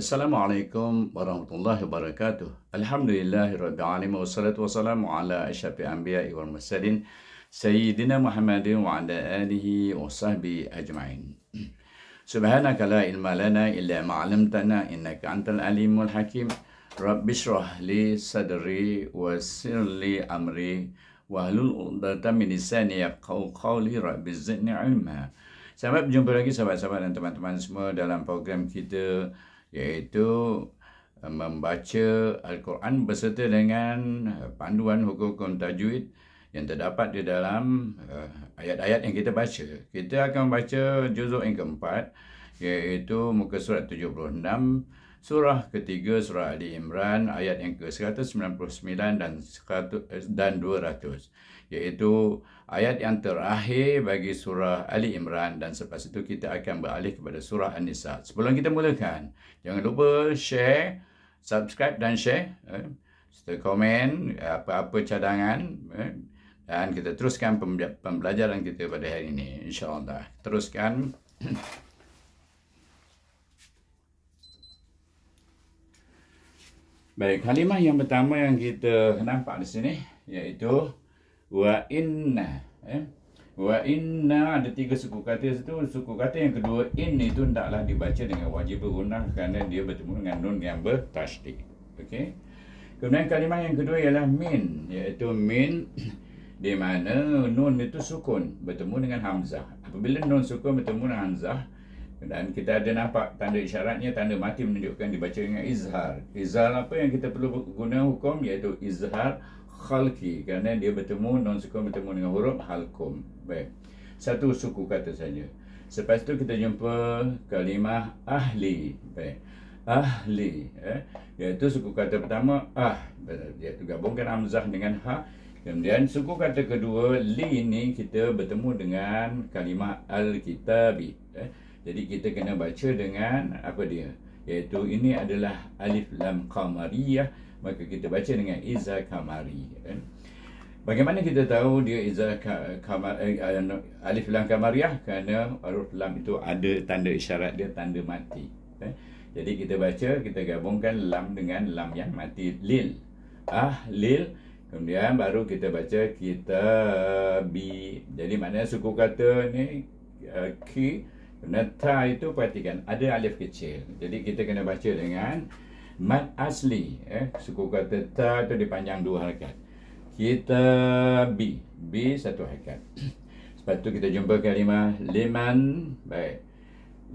Assalamualaikum warahmatullahi wabarakatuh. Alhamdulillah rabbil alamin wassalatu wassalamu ala asyrafil anbiya wal mursalin sayyidina Muhammadin wa ala alihi wa sahbi ajma'in. Subhanaka la ilma lana illa ma 'allamtana innaka antal alimul hakim. Rabbi shrah li sadri wa yassir li amri wa hlul 'uqdatam min lisani yafqahu qawli rabbi zidni 'ilma. Sampai berjumpa lagi sahabat-sahabat dan teman-teman semua dalam program kita iaitu eh, membaca Al-Quran berserta dengan eh, panduan hukum-hukum tajwid yang terdapat di dalam eh, ayat-ayat yang kita baca. Kita akan baca juzuk yang keempat iaitu muka surat 76 Surah ketiga Surah Ali Imran ayat yang ke-199 dan eh, dan 200 iaitu ayat yang terakhir bagi Surah Ali Imran dan selepas itu kita akan beralih kepada Surah An-Nisa. Sebelum kita mulakan, jangan lupa share, subscribe dan share eh, serta komen eh, apa-apa cadangan eh, dan kita teruskan pembelajaran kita pada hari ini insya-Allah. Teruskan Baik, kalimah yang pertama yang kita nampak di sini iaitu wa inna. Eh? Wa inna ada tiga suku kata satu suku kata yang kedua in itu hendaklah dibaca dengan wajib berunah kerana dia bertemu dengan nun yang bertasydid. Okey. Kemudian kalimah yang kedua ialah min iaitu min di mana nun itu sukun bertemu dengan hamzah. Apabila nun sukun bertemu dengan hamzah, dan kita ada nampak tanda isyaratnya tanda mati menunjukkan dibaca dengan izhar izhar apa yang kita perlu guna hukum iaitu izhar khalki kerana dia bertemu non sukun bertemu dengan huruf halkum baik satu suku kata saja Selepas tu kita jumpa kalimah ahli. Baik. Ahli. Eh? Iaitu suku kata pertama ah. Iaitu gabungkan amzah dengan ha. Kemudian suku kata kedua li ini kita bertemu dengan kalimah al-kitabi. Eh? Jadi kita kena baca dengan apa dia? Iaitu ini adalah alif lam qamariyah. Maka kita baca dengan iza qamari. Kan? Bagaimana kita tahu dia iza qamari, eh, eh, alif lam qamariyah? Kerana huruf lam itu ada tanda isyarat dia, tanda mati. Kan? Jadi kita baca, kita gabungkan lam dengan lam yang mati. Lil. Ah, lil. Kemudian baru kita baca kita bi. Jadi maknanya suku kata ni uh, ki. Neta itu perhatikan ada alif kecil. Jadi kita kena baca dengan mat asli eh suku kata ta itu dipanjang dua harakat. Kita bi bi satu harakat. Sebab tu kita jumpa kalimah liman baik.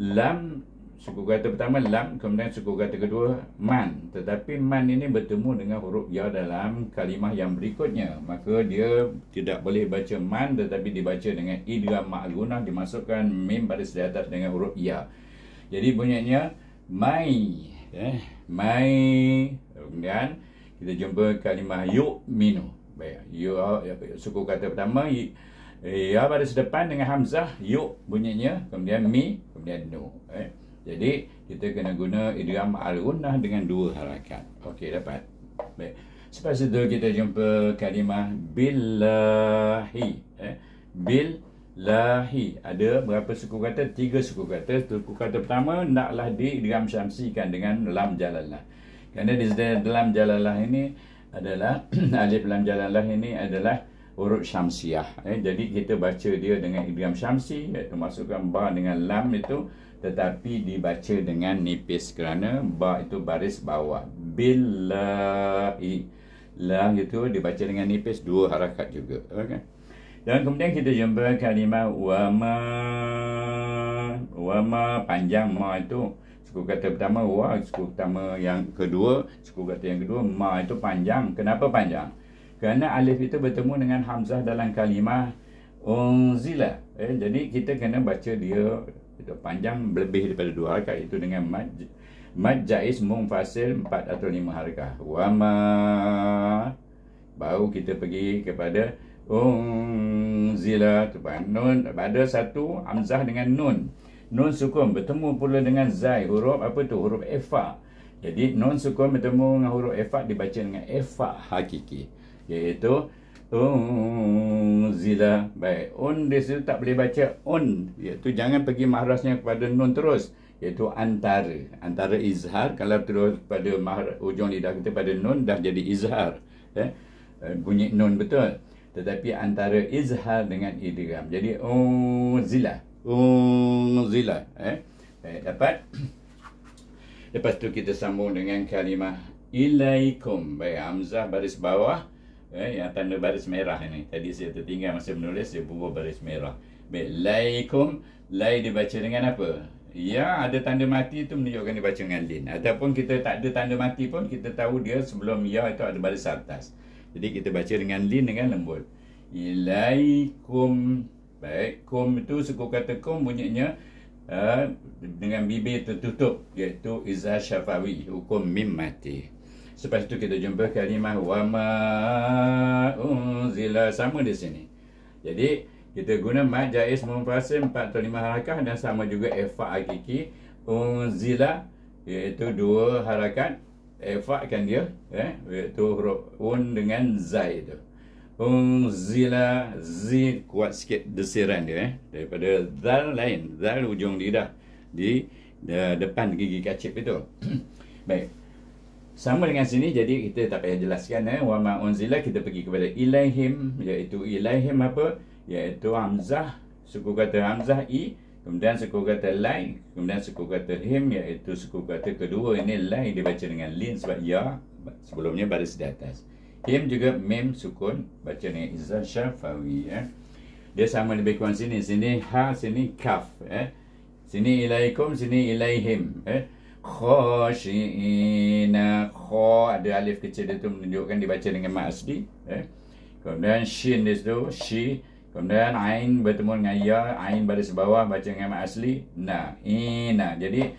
Lam suku kata pertama lam kemudian suku kata kedua man tetapi man ini bertemu dengan huruf ya dalam kalimah yang berikutnya maka dia tidak boleh baca man tetapi dibaca dengan idgham ma'gunah dimasukkan mim pada sejajar dengan huruf ya jadi bunyinya mai eh mai kemudian kita jumpa kalimah yu'minu baik yu ya, ya, suku kata pertama ya pada sedepan dengan hamzah yuk bunyinya kemudian mi kemudian nu eh jadi kita kena guna idiom al-gunnah dengan dua harakat. Okey dapat. Baik. Selepas itu kita jumpa kalimah billahi. Eh? Bil lahi ada berapa suku kata tiga suku kata suku kata pertama naklah di idgham syamsikan dengan lam jalalah kerana di dalam jalalah ini adalah alif lam jalalah ini adalah huruf syamsiah eh, jadi kita baca dia dengan idgham syamsi iaitu masukkan ba dengan lam itu tetapi dibaca dengan nipis kerana ba itu baris bawah bila i la itu dibaca dengan nipis dua harakat juga okay. dan kemudian kita jumpa kalimah wama wama panjang ma itu suku kata pertama wa suku pertama yang kedua suku kata yang kedua ma itu panjang kenapa panjang kerana alif itu bertemu dengan hamzah dalam kalimah unzila eh, jadi kita kena baca dia itu panjang lebih daripada dua harakat itu dengan mad mad jaiz munfasil empat atau lima harakat Wama ma baru kita pergi kepada unzila tu pan nun pada satu amzah dengan nun nun sukun bertemu pula dengan zai huruf apa tu huruf effa jadi nun sukun bertemu dengan huruf effa dibaca dengan effa hakiki iaitu Un zila. Baik. Un di situ tak boleh baca un. Iaitu jangan pergi mahrasnya kepada nun terus. Iaitu antara. Antara izhar. Kalau terus pada mahras, ujung lidah kita pada nun dah jadi izhar. Eh, eh? Bunyi nun betul. Tetapi antara izhar dengan idgham. Jadi un zila. Un zila. Eh? Baik, dapat. Lepas tu kita sambung dengan kalimah ilaikum. Baik, Hamzah baris bawah eh, yang tanda baris merah ini. Tadi saya tertinggal masa menulis, saya bubuh baris merah. Baik, laikum, lai dibaca dengan apa? Ya, ada tanda mati itu menunjukkan dibaca dengan lin. Ataupun kita tak ada tanda mati pun, kita tahu dia sebelum ya itu ada baris atas. Jadi kita baca dengan lin dengan lembut. Ilaikum, baik, kum itu suku kata kum bunyinya uh, dengan bibir tertutup iaitu izah syafawi, hukum mim mati. Selepas itu kita jumpa kalimah wa ma unzila sama di sini. Jadi kita guna mad jaiz atau 45 harakah dan sama juga ifa hakiki unzila iaitu dua harakat ifa kan dia eh iaitu huruf un dengan zai itu. Unzila zi kuat sikit desiran dia eh daripada zal lain zal ujung lidah di uh, depan gigi kacip itu. Baik sama dengan sini jadi kita tak payah jelaskan eh wa ma unzila kita pergi kepada ilaihim iaitu ilaihim apa iaitu hamzah suku kata hamzah i kemudian suku kata lai kemudian suku kata him iaitu suku kata kedua ini lai dibaca dengan lin sebab ya sebelumnya baris di atas him juga mem sukun baca dengan izal syafawi eh. dia sama lebih kurang sini sini ha sini kaf eh sini ilaikum sini ilaihim eh khashiin kha ada alif kecil dia tu menunjukkan dibaca dengan mat asli eh kemudian shin di situ shi kemudian ain bertemu dengan ya ain baris bawah baca dengan mat asli na ina jadi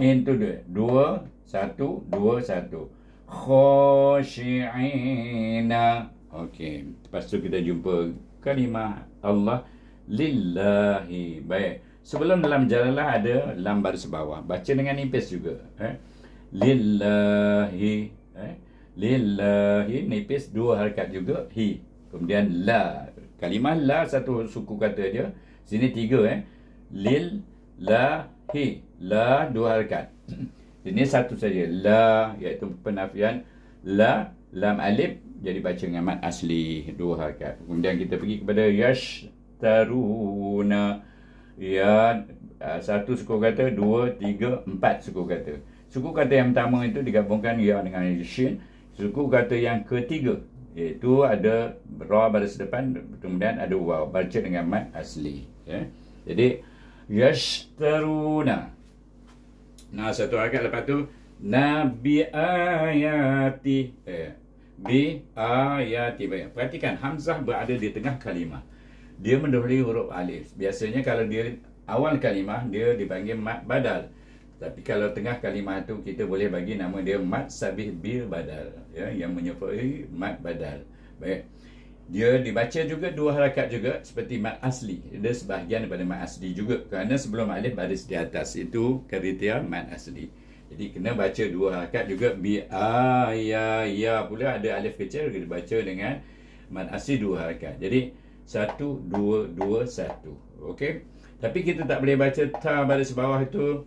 in tu dua dua satu dua satu khashiin okey lepas tu kita jumpa kalimah Allah lillahi baik Sebelum dalam jalanlah ada lam baris bawah. Baca dengan nipis juga. Eh? Lillahi. Eh? Lillahi. Nipis dua harikat juga. Hi. Kemudian la. Kalimah la satu suku kata dia. Sini tiga. Eh? Lil. La. Hi. La dua harikat. sini satu saja. La. Iaitu penafian. La. Lam alif. Jadi baca dengan mat asli. Dua harikat. Kemudian kita pergi kepada. Yash. Taruna. Taruna ya satu suku kata, dua, tiga, empat suku kata. Suku kata yang pertama itu digabungkan ya dengan shin. Suku kata yang ketiga iaitu ada ra baris depan kemudian ada waw baca dengan mat asli. Ya. Jadi yashtaruna. Nah satu ayat lepas tu nabi ayati. Eh, bi ayati. Perhatikan hamzah berada di tengah kalimah dia mendahului huruf alif. Biasanya kalau dia awal kalimah, dia dipanggil mat badal. Tapi kalau tengah kalimah itu, kita boleh bagi nama dia mat sabih bil badal. Ya, yang menyebabkan mat badal. Baik. Dia dibaca juga dua harakat juga seperti mat asli. Dia sebahagian daripada mat asli juga. Kerana sebelum alif baris di atas itu kriteria mat asli. Jadi kena baca dua harakat juga bi a ya ya pula ada alif kecil kita baca dengan mat asli dua harakat. Jadi satu dua dua satu. Okey. Tapi kita tak boleh baca ta pada sebawah itu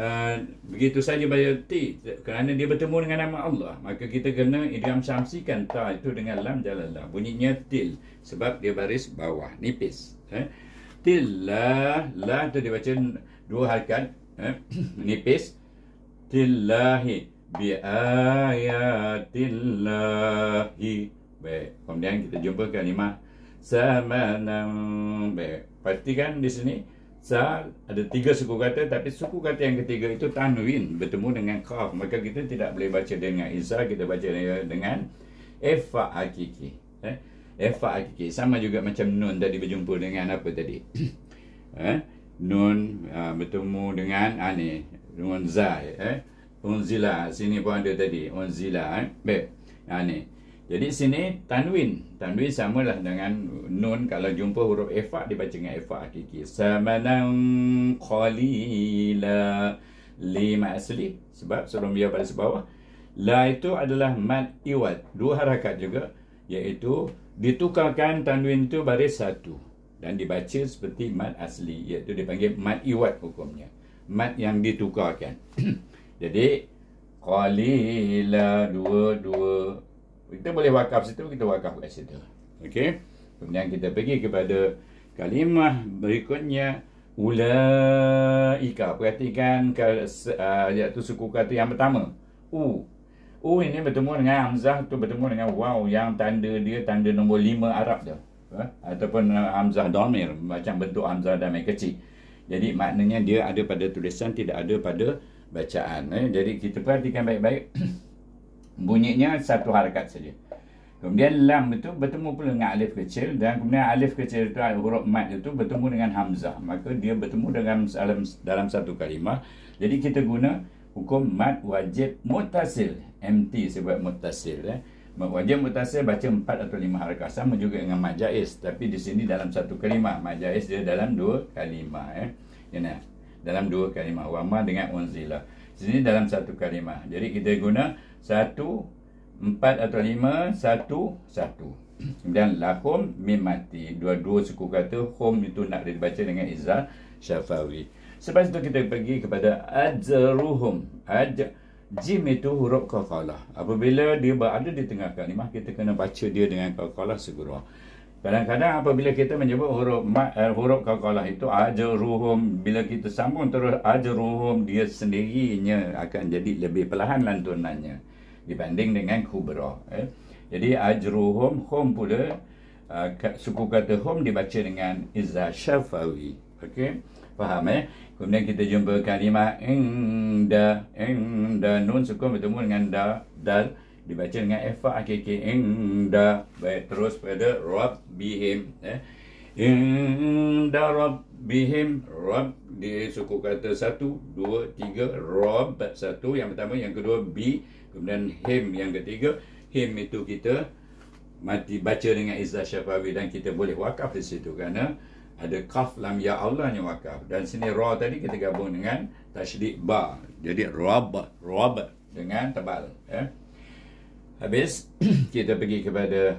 uh, begitu saja baca ti kerana dia bertemu dengan nama Allah. Maka kita kena idiom samsikan ta itu dengan lam jalalah Bunyinya til sebab dia baris bawah nipis. Eh? Til lah lah itu dibaca dua harkat eh? nipis. Tillahi bi ayatillahi. Baik, kemudian kita jumpa kalimah. Sama semenang. Baik. kan di sini sa ada tiga suku kata tapi suku kata yang ketiga itu tanwin bertemu dengan kaf. Maka kita tidak boleh baca dengan iza, kita baca dengan efa hakiki. Eh? Efa hakiki sama juga macam nun tadi berjumpa dengan apa tadi? eh? Nun aa, ha, bertemu dengan ah, ha, nun zai. Eh? Unzila, sini pun ada tadi. Unzila. Eh? Baik. Ah, jadi sini tanwin. Tanwin samalah dengan nun kalau jumpa huruf ifa dibaca dengan ifa hakiki. Samanan qalila lima asli sebab sebelum dia pada sebawah. La itu adalah mad iwat, Dua harakat juga iaitu ditukarkan tanwin itu baris satu dan dibaca seperti mad asli iaitu dipanggil mad iwat hukumnya. Mad yang ditukarkan. Jadi qalila dua dua kita boleh wakaf situ, kita wakaf kat situ. Okey. Kemudian kita pergi kepada kalimah berikutnya. Ulaika. Perhatikan ayat uh, tu suku kata yang pertama. U. U ini bertemu dengan Hamzah tu bertemu dengan Wow yang tanda dia tanda nombor lima Arab tu. Huh? Ha? Ataupun uh, Hamzah Macam bentuk Hamzah Domir kecil. Jadi maknanya dia ada pada tulisan, tidak ada pada bacaan. Eh? Jadi kita perhatikan baik-baik. bunyinya satu harakat saja. Kemudian lam itu bertemu pula dengan alif kecil dan kemudian alif kecil itu huruf mat itu bertemu dengan hamzah. Maka dia bertemu dengan dalam, dalam satu kalimah. Jadi kita guna hukum mat wajib mutasil. MT sebab mutasil. Eh. Mat wajib mutasil baca empat atau lima harakat. Sama juga dengan majais. Tapi di sini dalam satu kalimah. Majais dia dalam dua kalimah. Eh. Ini, dalam dua kalimah. Wama dengan unzilah sini dalam satu kalimah. Jadi kita guna satu, empat atau lima, satu, satu. Kemudian lahum, mimati Dua-dua suku kata, hum itu nak dibaca dengan izah syafawi. Sebab itu kita pergi kepada ajruhum. Aj Jim itu huruf kakalah. Apabila dia berada di tengah kalimah, kita kena baca dia dengan kakalah segera. Kadang-kadang apabila kita menyebut huruf mat, uh, eh, huruf kalkalah itu ajruhum bila kita sambung terus ajruhum dia sendirinya akan jadi lebih perlahan lantunannya dibanding dengan kubra eh. Jadi ajruhum hum pula uh, suku kata hum dibaca dengan izza syafawi. Okey. Faham eh? Kemudian kita jumpa kalimah inda inda nun sukun bertemu dengan da dal dibaca dengan effa akhir akhir engda baik terus pada rob bihim eh engda rob bihim rob di suku kata satu dua tiga rob satu yang pertama yang kedua bi kemudian him yang ketiga him itu kita mati baca dengan izah syafawi dan kita boleh wakaf di situ kerana ada kaf lam ya Allah yang wakaf dan sini ra tadi kita gabung dengan tasydid ba jadi rab rab dengan tebal eh? Habis kita pergi kepada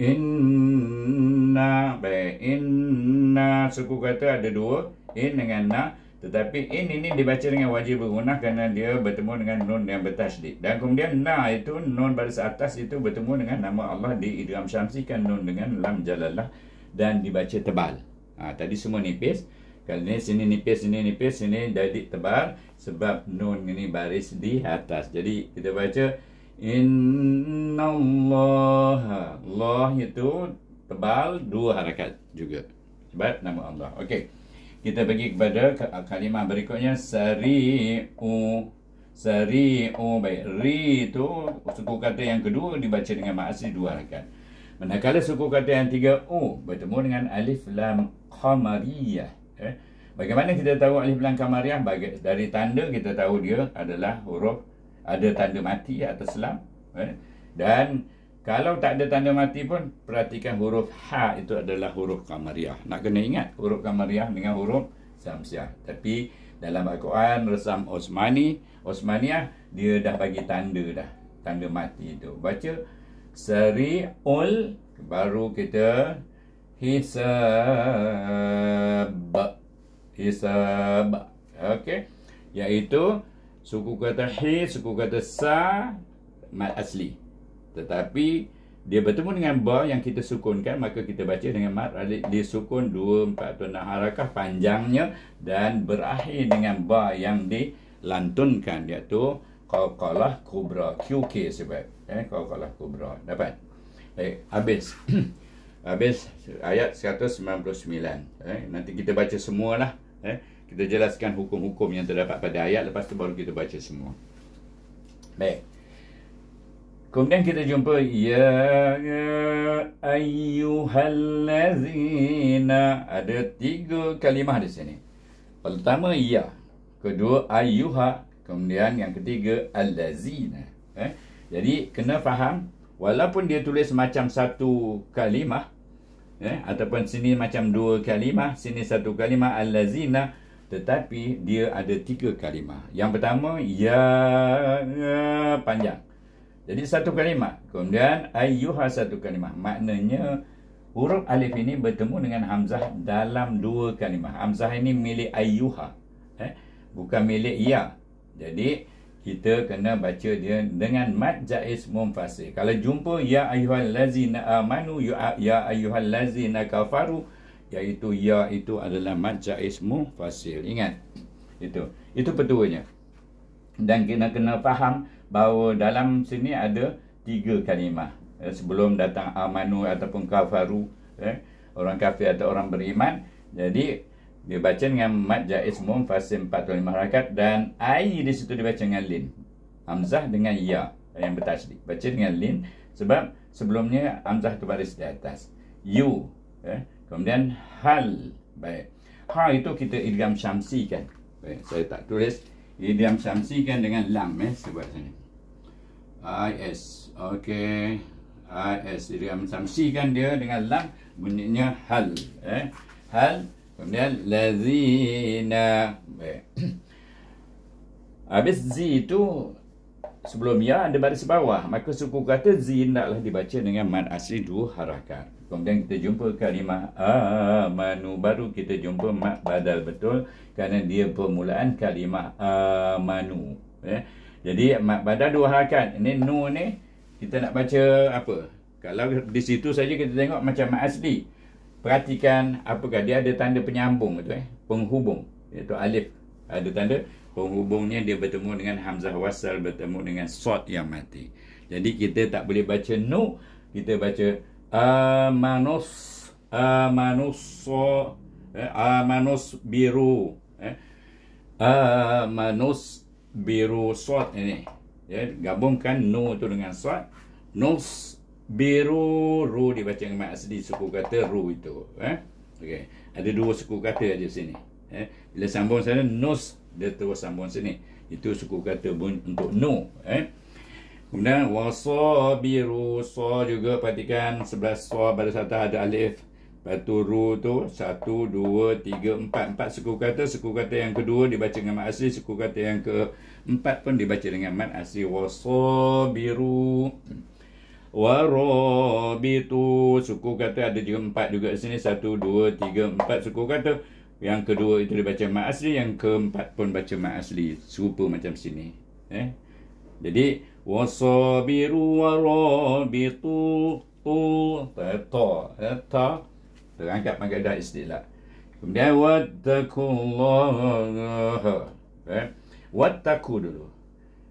inna baik inna suku kata ada dua in dengan na tetapi in ini dibaca dengan wajib bergunah kerana dia bertemu dengan nun yang bertasydid dan kemudian na itu nun baris atas itu bertemu dengan nama Allah di idgham syamsi kan nun dengan lam jalalah dan dibaca tebal ha, tadi semua nipis kali ni sini nipis sini nipis sini jadi tebal sebab nun ini baris di atas jadi kita baca Innallaha Allah itu tebal dua harakat juga. Sebab nama Allah. Okey. Kita pergi kepada kalimah berikutnya sari'u sari'u baik ri itu suku kata yang kedua dibaca dengan mad dua harakat. Manakala suku kata yang tiga u bertemu dengan alif lam qamariyah. Eh? Bagaimana kita tahu alif lam qamariyah? Dari tanda kita tahu dia adalah huruf ada tanda mati atau selam eh? dan kalau tak ada tanda mati pun perhatikan huruf h itu adalah huruf qamariah nak kena ingat huruf qamariah dengan huruf samsiah tapi dalam al-Quran resam Osmani Osmaniah dia dah bagi tanda dah tanda mati itu baca seri ul baru kita hisab hisab okey iaitu suku kata he, suku kata sa, mat asli. Tetapi dia bertemu dengan ba yang kita sukunkan maka kita baca dengan mat alif dia sukun 2 4 6 harakah panjangnya dan berakhir dengan ba yang dilantunkan iaitu qalqalah kubra QK sebab eh qalqalah kubra dapat baik habis habis ayat 199 eh nanti kita baca semualah eh kita jelaskan hukum-hukum yang terdapat pada ayat lepas tu baru kita baca semua baik kemudian kita jumpa ya, ya ayyuhallazina ada tiga kalimah di sini pertama ya kedua ayyuha kemudian yang ketiga allazina eh jadi kena faham walaupun dia tulis macam satu kalimah eh ataupun sini macam dua kalimah sini satu kalimah allazina tetapi dia ada tiga kalimah. Yang pertama ya, ya panjang. Jadi satu kalimah. Kemudian ayyuha satu kalimah. Maknanya huruf alif ini bertemu dengan hamzah dalam dua kalimah. Hamzah ini milik ayyuha. Eh? Bukan milik ya. Jadi kita kena baca dia dengan mad jaiz munfasih. Kalau jumpa ya ayuhan lazina amanu ya ayuhan ya lazina kafaru iaitu ya itu adalah mad jaismu fasil. Ingat. Itu. Itu petuanya. Dan kena kena faham bahawa dalam sini ada tiga kalimah. Eh, sebelum datang amanu ataupun kafaru, eh, orang kafir atau orang beriman. Jadi dia baca dengan mad jaismu fasil 45 harakat dan ai di situ dibaca dengan lin. Hamzah dengan ya yang bertajdid. Baca dengan lin sebab sebelumnya hamzah tu baris di atas. You eh, Kemudian hal baik. Ha itu kita idgham syamsi kan. Baik, saya tak tulis idgham syamsi kan dengan lam eh sebab sini. IS. Okey. IS idgham syamsi kan dia dengan lam bunyinya hal eh. Hal kemudian lazina. Baik. Habis zi itu sebelum ya ada baris bawah maka suku kata z hendaklah dibaca dengan mad asli dua harakat. Kemudian kita jumpa kalimah amanu baru kita jumpa mad badal betul kerana dia permulaan kalimah amanu ya. Jadi mad badal dua harakat. Ini nu ni kita nak baca apa? Kalau di situ saja kita tengok macam mad asli. Perhatikan apakah dia ada tanda penyambung itu eh penghubung iaitu alif ada tanda penghubungnya dia bertemu dengan hamzah wasal bertemu dengan sod yang mati. Jadi kita tak boleh baca nu kita baca Amanos, uh, manuso eh, uh, biru eh uh, biru sot ini ya yeah, gabungkan no tu dengan sot nos biru ru dibaca dengan asli suku kata ru itu eh okey ada dua suku kata di sini eh bila sambung sana nos dia terus sambung sini itu suku kata bun- untuk no eh Kemudian wasabiru so juga perhatikan sebelah so pada satu ada alif. Lepas tu ru tu satu, dua, tiga, empat. Empat suku kata. Suku kata yang kedua dibaca dengan mat asli. Suku kata yang keempat pun dibaca dengan mat asli. bi tu Suku kata ada juga empat juga di sini. Satu, dua, tiga, empat suku kata. Yang kedua itu dibaca mat asli. Yang keempat pun baca mat asli. Serupa macam sini. Eh? Jadi, وصابروا ورابطوا تو طيب تو طيب تو طيب تو طيب تو Kemudian wattakullah. Eh? Wattaku dulu.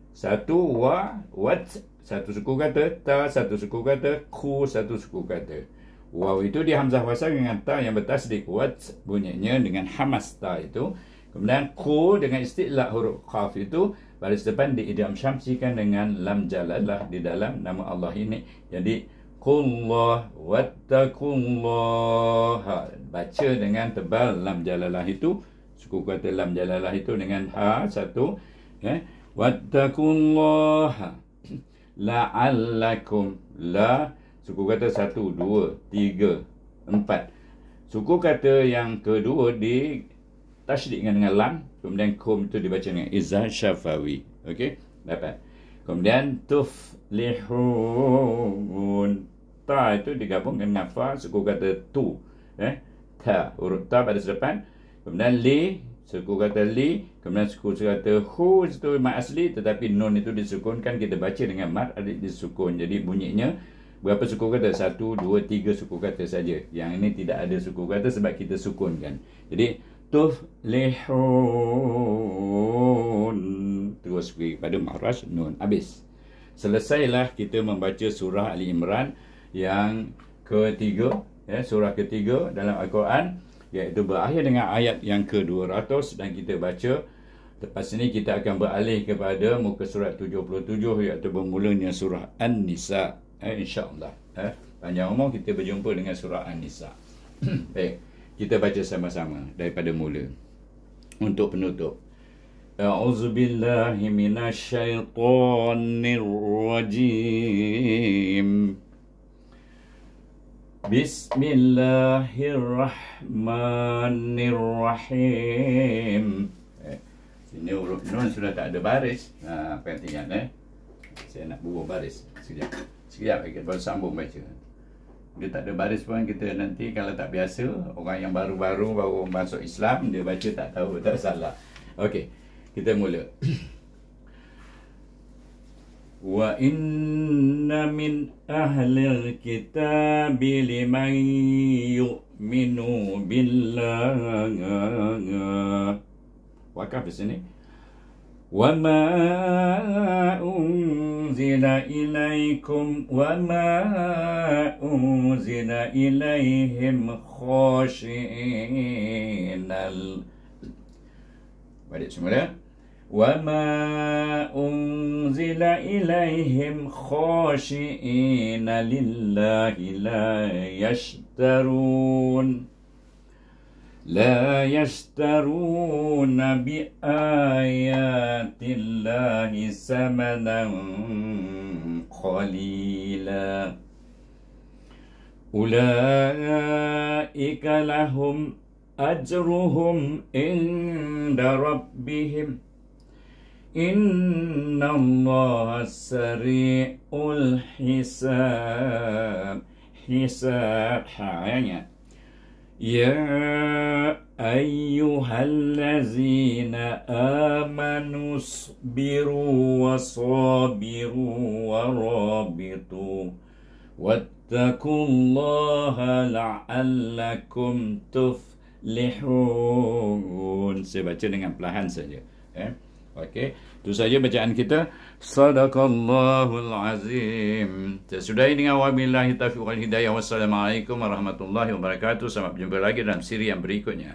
Satu wa wat satu suku kata ta satu suku kata ku satu suku kata. Wow itu di hamzah wasal dengan ta yang bertasdik wat bunyinya dengan hamas ta itu. Kemudian ku dengan istilah huruf qaf itu baris depan diidam syamsikan dengan lam jalalah di dalam nama Allah ini. Jadi, Kullah wattakullah. Ha, baca dengan tebal lam jalalah itu. Suku kata lam jalalah itu dengan ha satu. Eh, ya. wattakullah. La'allakum. La. Suku kata satu, dua, tiga, empat. Suku kata yang kedua di tajdid dengan dengan lam kemudian kum itu dibaca dengan izah syafawi okey dapat kemudian tuf lihun ta itu digabung dengan nafa suku kata tu eh ta huruf ta pada depan kemudian li suku kata li kemudian suku kata hu itu mak asli tetapi nun itu disukunkan kita baca dengan mad adik disukun jadi bunyinya Berapa suku kata? Satu, dua, tiga suku kata saja. Yang ini tidak ada suku kata sebab kita sukunkan. Jadi, tuflihun. Terus pergi pada Maharaj Nun. Habis. Selesailah kita membaca surah Ali Imran yang ketiga. Ya, surah ketiga dalam Al-Quran. Iaitu berakhir dengan ayat yang ke-200 dan kita baca. Lepas ini kita akan beralih kepada muka surat 77 iaitu bermulanya surah An-Nisa. Eh, Allah Eh, panjang umur kita berjumpa dengan surah An-Nisa. Baik. Kita baca sama-sama daripada mula untuk penutup. A'udzu billahi minasyaitonir Bismillahirrahmanirrahim. Eh, ini huruf nun sudah tak ada baris. Ha, apa yang tinggal eh? Saya nak buang baris. Sekejap. Sekejap, kita boleh sambung baca dia tak ada baris pun kita nanti kalau tak biasa orang yang baru-baru baru masuk Islam dia baca tak tahu tak salah. Okey. Kita mula. Wa inna min ahli al-kitab liman yu'minu billah. Wakaf di sini. وما أنزل إليكم وما أنزل إليهم خاشعين Balik وما أنزل إليهم خاشئين لله لا يشترون لا يشترون بآيات الله ثمنا قليلا أولئك لهم أجرهم عند ربهم إن الله سريع الحساب حساب حياه يا أيها الذين آمنوا اصبروا وصابروا ورابطوا واتقوا الله لعلكم تفلحون سيبقى dengan perlahan saja eh? Okey, itu saja bacaan kita. Sadaqallahul azim. Sudah ini dengan wabillahi taufiq wal hidayah. Wassalamualaikum warahmatullahi wabarakatuh. Sampai jumpa lagi dalam siri yang berikutnya.